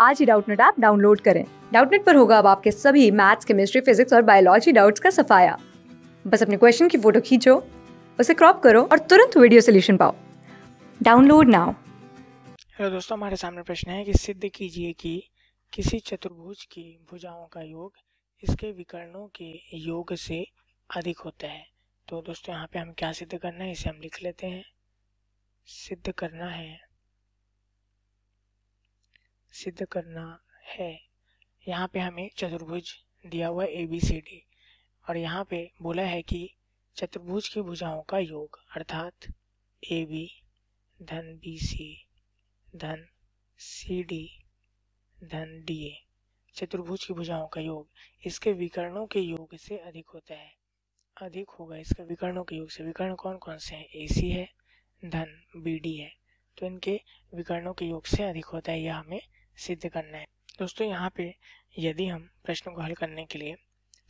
आज ही Doubtnut app download करें डाउटनेट पर होगा अब आपके सभी मैथ्स केमिस्ट्री फिजिक्स और बायोलॉजी डाउट्स का सफाया बस अपने क्वेश्चन की फोटो खींचो उसे क्रॉप करो और तुरंत वीडियो सोल्यूशन पाओ डाउनलोड नाउ हेलो दोस्तों हमारे सामने प्रश्न है कि सिद्ध कीजिए कि किसी चतुर्भुज की भुजाओं का योग इसके विकर्णों के योग से अधिक होता है तो दोस्तों यहाँ पे हम क्या सिद्ध करना है इसे हम लिख लेते हैं सिद्ध करना है सिद्ध करना है यहाँ पे हमें चतुर्भुज दिया हुआ ए बी सी डी और यहाँ पे बोला है कि चतुर्भुज की भुजाओं का योग अर्थात ए बी धन बी सी धन सी डी धन डी ए चतुर्भुज की भुजाओं का योग इसके विकर्णों के योग से अधिक होता है अधिक होगा इसके विकर्णों के योग से विकर्ण कौन कौन से हैं ए सी है धन बी डी है तो इनके विकर्णों के योग से अधिक होता है यह हमें सिद्ध करना है दोस्तों यहाँ पे यदि हम प्रश्न को हल करने के लिए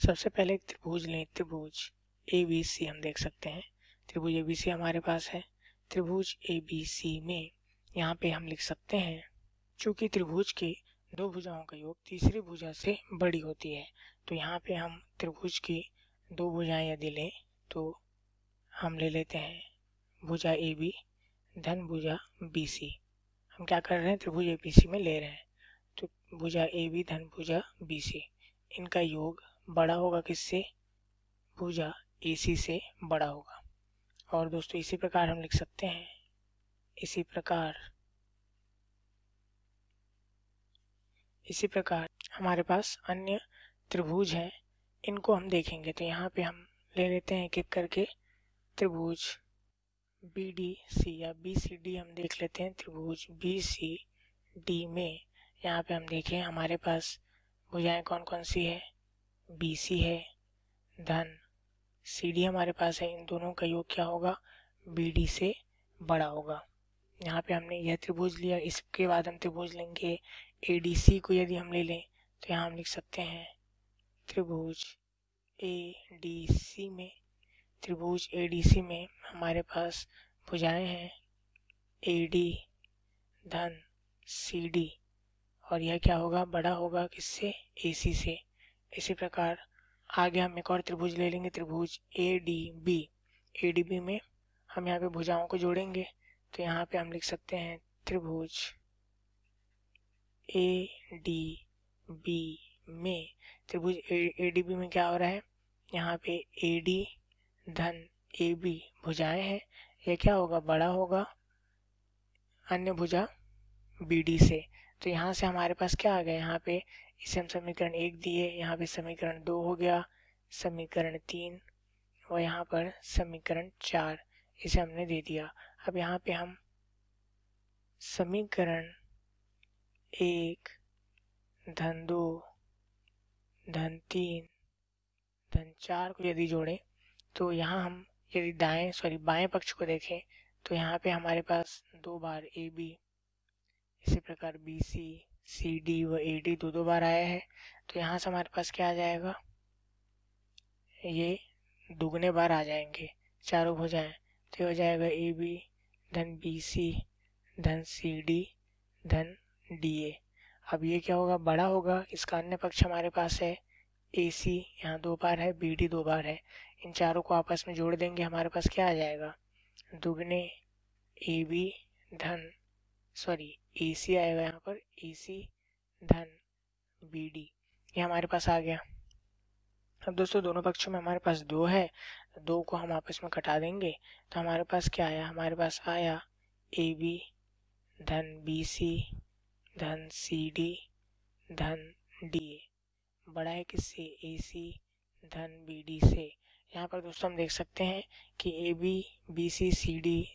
सबसे पहले त्रिभुज लें त्रिभुज ए बी सी हम देख सकते हैं त्रिभुज ए बी सी हमारे पास है त्रिभुज ए बी सी में यहाँ पे हम लिख सकते हैं चूँकि त्रिभुज के दो भुजाओं का योग तीसरी भुजा से बड़ी होती है तो यहाँ पे हम त्रिभुज की दो भुजाएं यदि लें तो हम ले लेते हैं भुजा ए बी धन भुजा बी सी हम क्या कर रहे हैं त्रिभुज ए बी सी में ले रहे हैं तो भुजा ए बी धन भुजा बी सी इनका योग बड़ा होगा किससे भुजा ए सी से बड़ा होगा और दोस्तों इसी प्रकार हम लिख सकते हैं इसी प्रकार इसी प्रकार हमारे पास अन्य त्रिभुज हैं इनको हम देखेंगे तो यहाँ पे हम ले लेते हैं एक एक करके त्रिभुज बी डी सी या बी सी डी हम देख लेते हैं त्रिभुज बी सी डी में यहाँ पे हम देखें हमारे पास भुजाएं कौन कौन सी है बी सी है धन सी डी हमारे पास है इन दोनों का योग क्या होगा बी डी से बड़ा होगा यहाँ पे हमने यह त्रिभुज लिया इसके बाद हम त्रिभुज लेंगे ए डी सी को यदि हम ले लें तो यहाँ हम लिख सकते हैं त्रिभुज ए डी सी में त्रिभुज एडीसी में हमारे पास भुजाएं हैं एडी धन सीडी और यह क्या होगा बड़ा होगा किससे एसी से इसी प्रकार आगे हम एक और त्रिभुज ले लेंगे त्रिभुज A D B A D B में हम यहाँ पे भुजाओं को जोड़ेंगे तो यहाँ पे हम लिख सकते हैं त्रिभुज ए डी बी में त्रिभुज ए डी बी में क्या हो रहा है यहाँ पे ए डी धन ए बी भुजाएं हैं यह क्या होगा बड़ा होगा अन्य भुजा बी डी से तो यहाँ से हमारे पास क्या आ गया यहाँ पे इसे हम समीकरण एक दिए यहाँ पे समीकरण दो हो गया समीकरण तीन और यहाँ पर समीकरण चार इसे हमने दे दिया अब यहाँ पे हम समीकरण एक धन दो धन तीन धन चार को यदि जोड़ें तो यहाँ हम यदि दाएं सॉरी बाएं पक्ष को देखें तो यहाँ पे हमारे पास दो बार ए बी इसी प्रकार बी सी सी डी व ए डी दो दो बार आया है तो यहाँ से हमारे पास क्या आ जाएगा ये दुगने बार आ जाएंगे चारों हो जाए तो हो जाएगा ए बी धन बी सी धन सी डी धन डी ए अब ये क्या होगा बड़ा होगा इसका अन्य पक्ष हमारे पास है ए सी यहाँ दो बार है बी डी दो बार है इन चारों को आपस में जोड़ देंगे हमारे पास क्या आ जाएगा दुगने ए बी धन सॉरी ए सी आएगा यहाँ पर ए सी धन बी डी ये हमारे पास आ गया अब दोस्तों दोनों पक्षों में हमारे पास दो है दो को हम आपस में कटा देंगे तो हमारे पास क्या आया हमारे पास आया ए बी धन बी सी धन सी डी धन डी ए बड़ा है किससे ए सी धन बी डी से यहाँ पर दोस्तों हम देख सकते हैं कि A B B C C D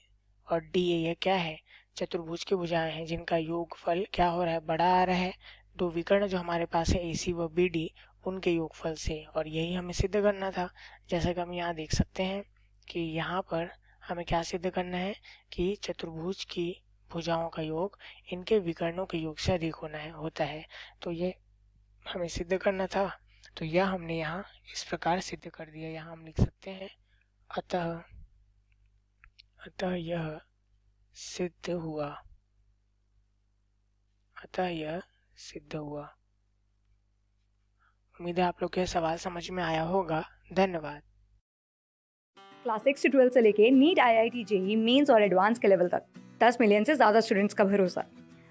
और डी ए यह क्या है चतुर्भुज की भुजाएं हैं जिनका योगफल क्या हो रहा है बड़ा आ रहा है दो विकर्ण जो हमारे पास है ए सी व बी डी उनके योगफल से और यही हमें सिद्ध करना था जैसा कि हम यहाँ देख सकते हैं कि यहाँ पर हमें क्या सिद्ध करना है कि चतुर्भुज की भुजाओं का योग इनके विकर्णों के योग से अधिक होना है होता है तो ये हमें सिद्ध करना था तो यह हमने यहाँ इस प्रकार सिद्ध कर दिया यहाँ हम लिख सकते हैं अतः अतः यह सिद्ध हुआ अतः यह सिद्ध हुआ उम्मीद है आप लोग यह सवाल समझ में आया होगा धन्यवाद क्लास सिक्स से ट्वेल्थ से लेके NEET I I T JEE mains और एडवांस के लेवल तक दस मिलियन से ज़्यादा स्टूडेंट्स का भरोसा